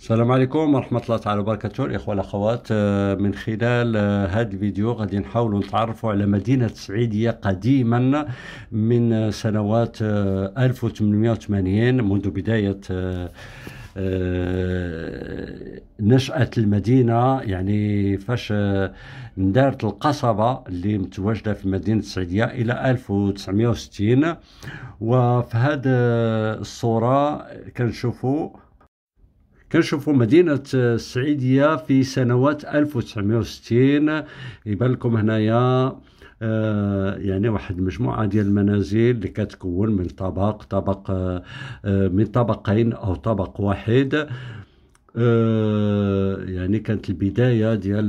السلام عليكم ورحمة الله تعالى وبركاته الإخوة الأخوات آه، من خلال آه، هذا الفيديو غادي نحاولوا نتعرفوا على مدينة سعيدية قديما من آه، سنوات 1880 منذ بداية نشأة المدينة يعني فاش دارت القصبة اللي متواجدة في مدينة سعيدية إلى 1960 وفي هذه الصورة كنشوفوا كنشوفوا مدينه السعيديه في سنوات 1960 يبان لكم هنايا آه، يعني واحد المجموعه ديال المنازل اللي كتكون من طبق طبق آه، من طبقين او طبق واحد آه، يعني كانت البدايه ديال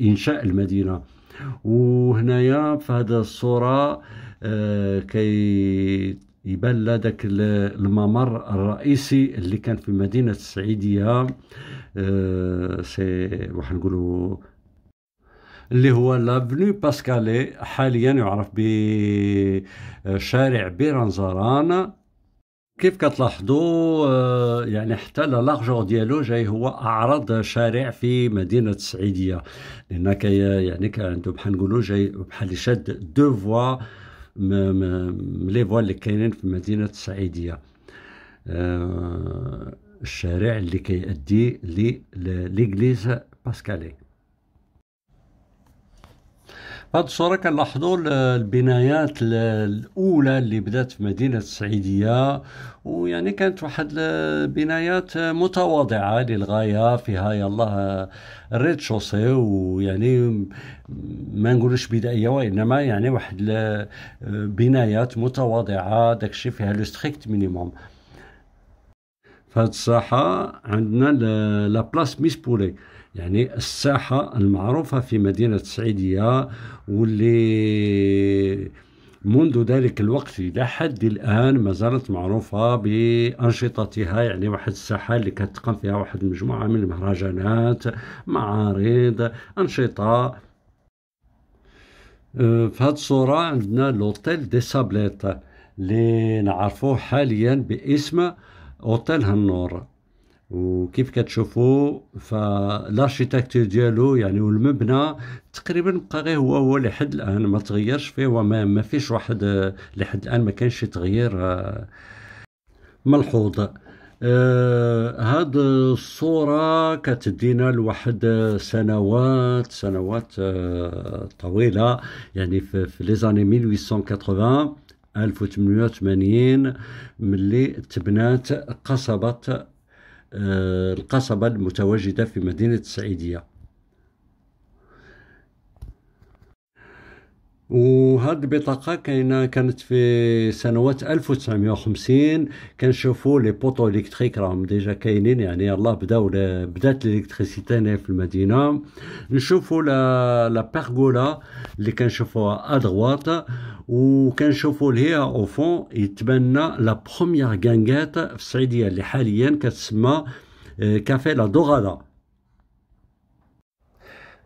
انشاء المدينه وهنايا في هذه الصوره كي يبان لا داك الممر الرئيسي اللي كان في مدينه السعيديه آه، سي واحد نقولوا اللي هو لافني باسكالي حاليا يعرف بشارع بيرانزاران كيف كتلاحظوا آه، يعني حتى لارجور ديالو جاي هو اعرض شارع في مدينه السعيديه لان كي يعني كان عنده بحال نقولوا جاي بحال شاد دو فوا من لي فوال اللي كاينين في مدينه الصعيديه آه، الشارع اللي كيأدي لليغليز باسكالي هذا الصورة كنلاحظو البنايات الأولى اللي بدات في مدينة السعيدية ويعني كانت واحد البنايات متواضعة للغاية فيها يلاه ريد شوسي ويعني ما نقولوش بدائية وإنما يعني واحد البنايات متواضعة داكشي فيها لو ستريكت مينيموم في هذه الساحة عندنا لا بلاس ميس بولي يعني الساحة المعروفة في مدينة السعيدية واللي منذ ذلك الوقت إلى حد الآن ما زالت معروفة بأنشطتها يعني واحد الساحة اللي كتقام فيها واحد المجموعة من المهرجانات معارض أنشطة أه، في هاد الصورة عندنا لوتيل دي سابليت اللي نعرفوه حاليا باسم اوتيل هالنور وكيف كتشوفوا فلارشيتكتور ديالو يعني والمبنى تقريبا بقى غير هو هو لحد الان ما تغيرش فيه وما ما فيش واحد لحد الان ما كانش شي تغيير آه، ملحوظ آه هاد الصورة كتدينا لواحد سنوات سنوات آه طويلة يعني في, في لي زاني 1880 1880 ملي تبنات قصبة آه، القصبة المتواجدة في مدينة السعيدية وهاد البطاقه كاينه كانت في سنوات 1950 كنشوفوا لي بوطو الكتريك راهم ديجا كاينين يعني الله بداو بدات الالكتريسيتي هنا في المدينه نشوفوا لا لا بيرغولا اللي كنشوفوها ادغوات وكنشوفوا لهي او فون يتبنى لا بروميير غانغات في السعوديه اللي حاليا كتسمى آه، كافي لا دوغادا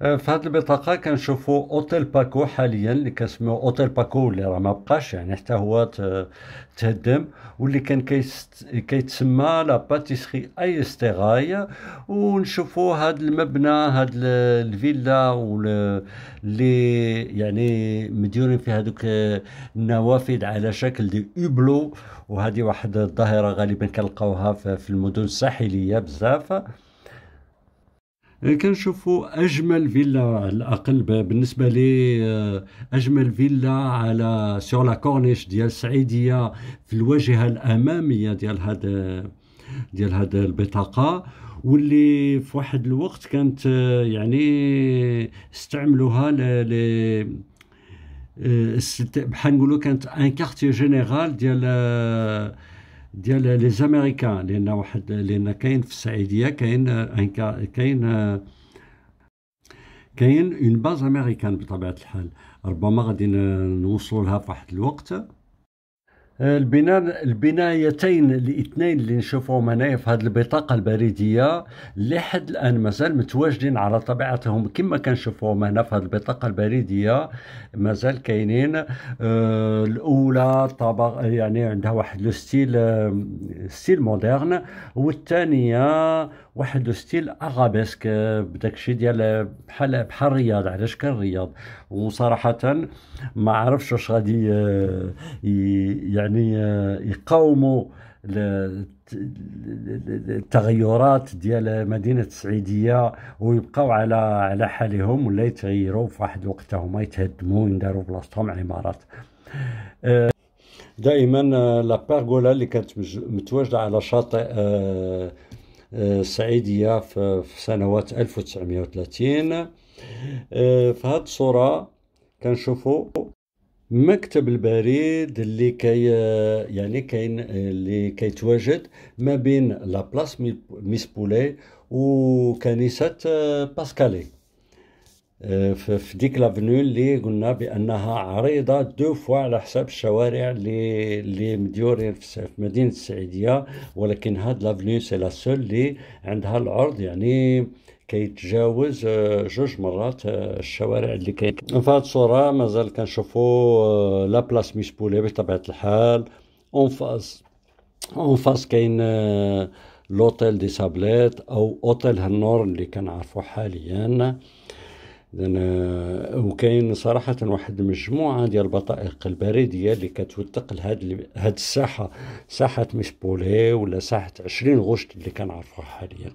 آه، في هذه البطاقة كنشوفوا اوتيل باكو حاليا اللي كنسميو اوتيل باكو اللي راه ما بقاش يعني حتى هو تهدم واللي كان كيتسمى لا باتيسري اي استيغاي ونشوفوا هذا المبنى هاد الفيلا اللي يعني مديورين في هذوك النوافذ على شكل دي اوبلو وهذه واحد الظاهرة غالبا كنلقاوها في المدن الساحلية بزاف آه، كنشوفوا اجمل فيلا على الاقل بالنسبه لي آه، اجمل فيلا على سور لا كورنيش ديال السعيديه في الواجهه الاماميه ديال هذا آه، ديال هذا البطاقه واللي في واحد الوقت كانت يعني استعملوها ل بحال نقولوا كانت ان كارتي جينيرال ديال ديال لي زاميريكان لان واحد لان كاين في السعيديه كاين آه، كاين آه، كاين اون باز امريكان بطبيعه الحال ربما غادي نوصلوا لها في واحد الوقت البناء البنايتين الاثنين اللي نشوفهم هنا في هذه البطاقه البريديه لحد الان مازال متواجدين على طبيعتهم كما كنشوفوهم هنا في هذه البطاقه البريديه مازال كاينين آه الاولى طبق يعني عندها واحد لو ستيل ستيل مودرن والثانيه واحد لو ستيل اغابيسك آه، بداك الشيء ديال آه، بحال بحال الرياض علاش كان الرياض وصراحه ما عرفتش واش غادي يعني يعني يقاوموا التغيرات ديال مدينه السعيديه ويبقاو على على حالهم ولا يتغيروا في واحد الوقت هما يتهدموا ويداروا بلاصتهم عمارات دائما آه، لا بيرغولا اللي كانت متواجده على شاطئ السعيديه آه، آه، في سنوات 1930 في هذه الصوره كنشوفوا مكتب البريد اللي كي يعني كاين اللي كيتواجد ما بين لابلاس ميسبولي وكنيسة آه، باسكالي آه، في ديك لافنيو اللي قلنا بانها عريضه دو فوا على حساب الشوارع اللي اللي مديورين في مدينه السعيديه ولكن هاد لافنيو سي لا سول اللي عندها العرض يعني كيتجاوز آه، جوج مرات آه، الشوارع اللي كاين في هذه الصوره مازال كنشوفوا آه، لا ميس بولي بطبيعه الحال اون فاس اون فاس كاين لوتيل دي سابليت او اوتيل هنور اللي كنعرفو حاليا وكاين صراحة واحد المجموعة ديال البطائق البريدية اللي كتوثق لهاد هاد الساحة ساحة ميسبولي ولا ساحة عشرين غشت اللي كنعرفوها حاليا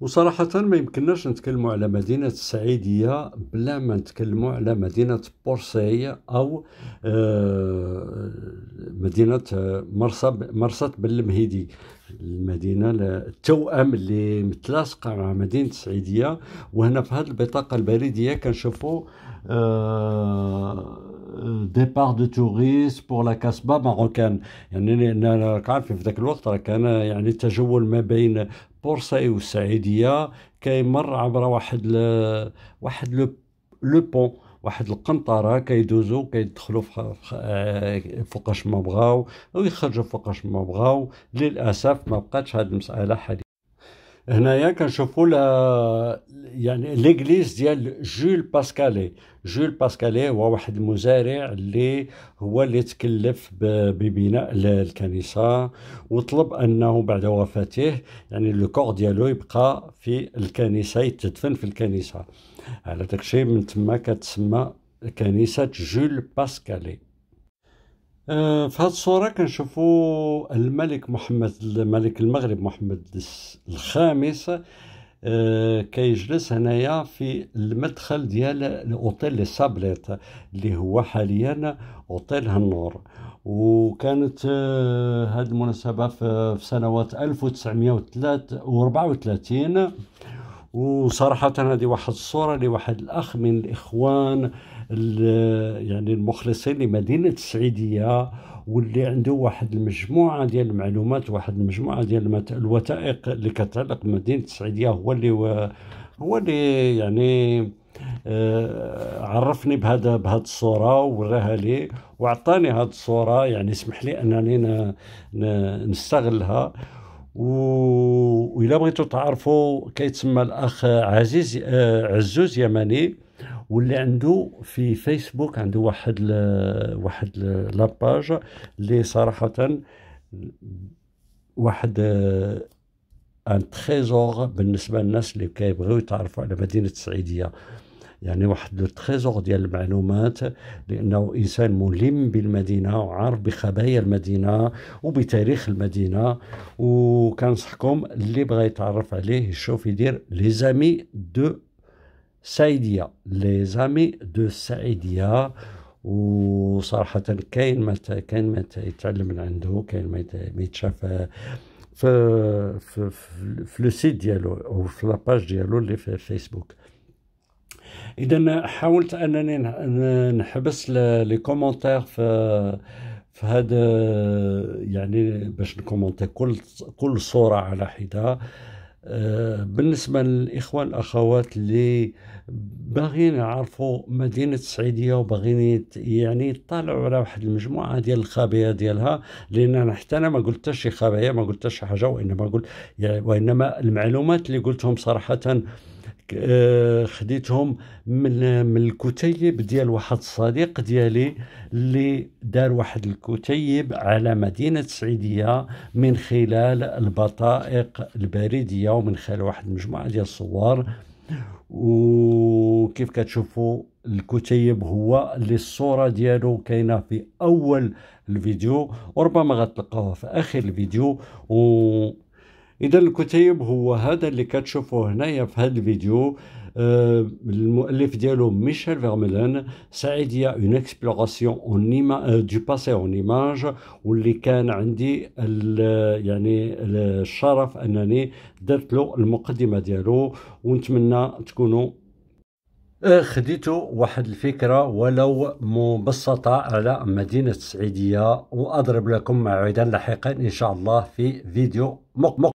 وصراحة ما يمكنناش نتكلموا على مدينة السعيدية بلا ما نتكلموا على مدينة بورسي أو آه، مدينة آه، مرصد بن المهيدي المدينه التوأم اللي متلاصقه مع مدينه السعيديه وهنا في هذه البطاقه البريديه كنشوفوا ديبار دو توريست بور لا كاسبا ماروكان يعني لان راك عارفين في ذاك الوقت راه كان يعني التجول ما بين بورصعي والسعيديه كيمر عبر واحد ل... واحد لو لو بون واحد القنطره كيدوزو كيدخلوا آه، فوقاش ما بغاو يخرجو فوقاش ما بغاو للاسف ما بقاتش هاد المساله حاليا هنايا كنشوفوا يعني ليغليز ديال جول باسكالي جول باسكالي هو واحد المزارع اللي هو اللي تكلف ببناء الكنيسه وطلب انه بعد وفاته يعني لو كور ديالو يبقى في الكنيسه يتدفن في الكنيسه على داكشي من تما كتسمى كنيسه جول باسكالي آه، في هذه الصورة كنشوفوا الملك محمد ملك المغرب محمد الخامس آه، كيجلس هنايا في المدخل ديال الاوتيل لي سابليت اللي هو حاليا اوتيل هنور وكانت آه، هذه المناسبة في سنوات 1934 وصراحة هذه واحد الصورة لواحد الأخ من الإخوان يعني المخلصين لمدينة السعيدية واللي عنده واحد المجموعة ديال المعلومات واحد المجموعة ديال الوثائق اللي كتعلق بمدينة السعيدية هو اللي هو اللي يعني آه، عرفني بهذا بهاد الصوره وراها لي وعطاني هاد الصوره يعني اسمح لي انني نستغلها وإلا بغيتو تعرفوا كيتسمى الأخ عزيز آه، عزوز يمني واللي عنده في فيسبوك عنده واحد ل... واحد لاباج اللي صراحة واحد آه، ان تريزور بالنسبة للناس اللي كيبغيو يتعرفوا على مدينة السعيدية يعني واحد التريزور ديال المعلومات لانه انسان ملم بالمدينه وعارف بخبايا المدينه وبتاريخ المدينه وكنصحكم اللي بغى يتعرف عليه يشوف يدير لي زامي دو سعيديه لي زامي دو سعيديه وصراحه كاين ما كاين ما يتعلم من عنده كاين ما يتشاف في في في لو سيت ديالو او في لاباج ديالو اللي في فيسبوك اذا حاولت انني نحبس لي كومونتير في في هذا يعني باش نكومونتي كل كل صوره على حده آه، بالنسبة للاخوان الأخوات اللي باغيين يعرفوا مدينة سعيديه وباغيين يعني يطلعوا على واحد المجموعة ديال الخبايا ديالها لأن أنا حتى أنا ما قلت شي خبايا ما قلت شي حاجة وإنما قلت يعني وإنما المعلومات اللي قلتهم صراحة آه، خديتهم من من الكتيب ديال واحد الصديق ديالي اللي دار واحد الكتيب على مدينه السعيديه من خلال البطائق البريديه ومن خلال واحد المجموعه ديال الصور وكيف كتشوفوا الكتيب هو اللي الصوره ديالو كاينه في اول الفيديو وربما غتلقاوها في اخر الفيديو و إذا الكتيب هو هذا اللي كتشوفوه هنايا في هذا الفيديو آه، المؤلف ديالو ميشيل فيرميلان سعيد يا اون اكسبلوراسيون اون دو باسي اون ايماج واللي كان عندي يعني الشرف انني درت له المقدمه ديالو ونتمنى تكونوا آه، خديتوا واحد الفكرة ولو مبسطة على مدينة السعيدية وأضرب لكم موعدا لاحقا إن شاء الله في فيديو مقمق